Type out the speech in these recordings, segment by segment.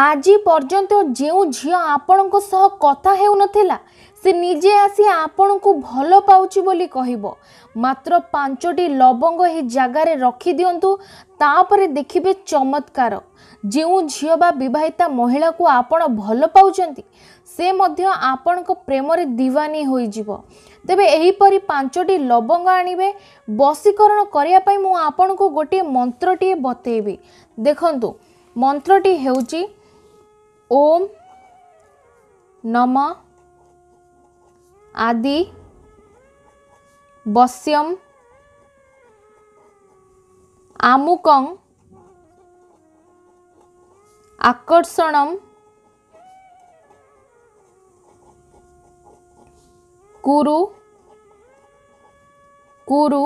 ଆଜି ପର୍ଯ୍ୟନ୍ତ ଯେଉଁ ଝିଅ ଆପଣଙ୍କ ସହ କଥା ହେଉନଥିଲା ସେ ନିଜେ ଆସି ଆପଣଙ୍କୁ ଭଲ ପାଉଛି ବୋଲି କହିବ ମାତ୍ର ପାଞ୍ଚଟି ଲବଙ୍ଗ ଏହି ଜାଗାରେ ରଖିଦିଅନ୍ତୁ ତାପରେ ଦେଖିବେ ଚମତ୍କାର ଯେଉଁ ଝିଅ ବା ବିବାହିତା ମହିଳାକୁ ଆପଣ ଭଲ ପାଉଛନ୍ତି ସେ ମଧ୍ୟ ଆପଣଙ୍କ ପ୍ରେମରେ ଦିୱାନୀ ହୋଇଯିବ ତେବେ ଏହିପରି ପାଞ୍ଚଟି ଲବଙ୍ଗ ଆଣିବେ ବଶୀକରଣ କରିବା ପାଇଁ ମୁଁ ଆପଣଙ୍କୁ ଗୋଟିଏ ମନ୍ତ୍ରଟିଏ ବତେଇବି ଦେଖନ୍ତୁ ମନ୍ତ୍ରଟି ହେଉଛି ओम नम आदि बस्यम आमुक आकर्षण कुरु कुरु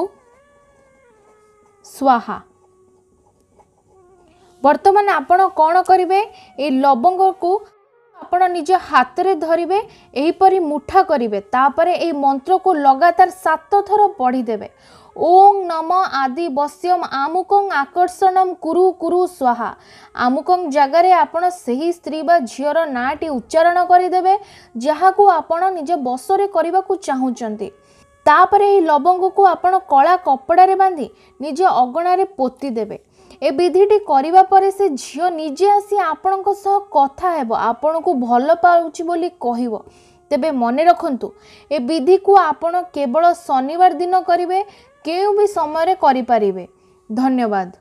स्वाहा ବର୍ତ୍ତମାନ ଆପଣ କ'ଣ କରିବେ ଏ ଲବଙ୍ଗକୁ ଆପଣ ନିଜ ହାତରେ ଧରିବେ ଏହିପରି ମୁଠା କରିବେ ତାପରେ ଏହି ମନ୍ତ୍ରକୁ ଲଗାତାର ସାତ ଥର ପଢ଼ିଦେବେ ଓଂ ନମ ଆଦି ବଶ୍ୟମ ଆମୁକଂ ଆକର୍ଷଣମ୍ କୁରୁ କୁରୁ ସ୍ୱାହା ଆମୁକଂ ଜାଗାରେ ଆପଣ ସେହି ସ୍ତ୍ରୀ ବା ଝିଅର ନାଁଟି ଉଚ୍ଚାରଣ କରିଦେବେ ଯାହାକୁ ଆପଣ ନିଜ ବଶରେ କରିବାକୁ ଚାହୁଁଛନ୍ତି ତାପରେ ଏହି ଲବଙ୍ଗକୁ ଆପଣ କଳା କପଡ଼ାରେ ବାନ୍ଧି ନିଜ ଅଗଣାରେ ପୋତିଦେବେ ଏ ବିଧିଟି କରିବା ପରେ ସେ ଝିଅ ନିଜେ ଆସି ଆପଣଙ୍କ ସହ କଥା ହେବ ଆପଣଙ୍କୁ ଭଲ ପାଉଛି ବୋଲି କହିବ ତେବେ ମନେ ରଖନ୍ତୁ ଏ ବିଧିକୁ ଆପଣ କେବଳ ଶନିବାର ଦିନ କରିବେ କେଉଁ ବି ସମୟରେ କରିପାରିବେ ଧନ୍ୟବାଦ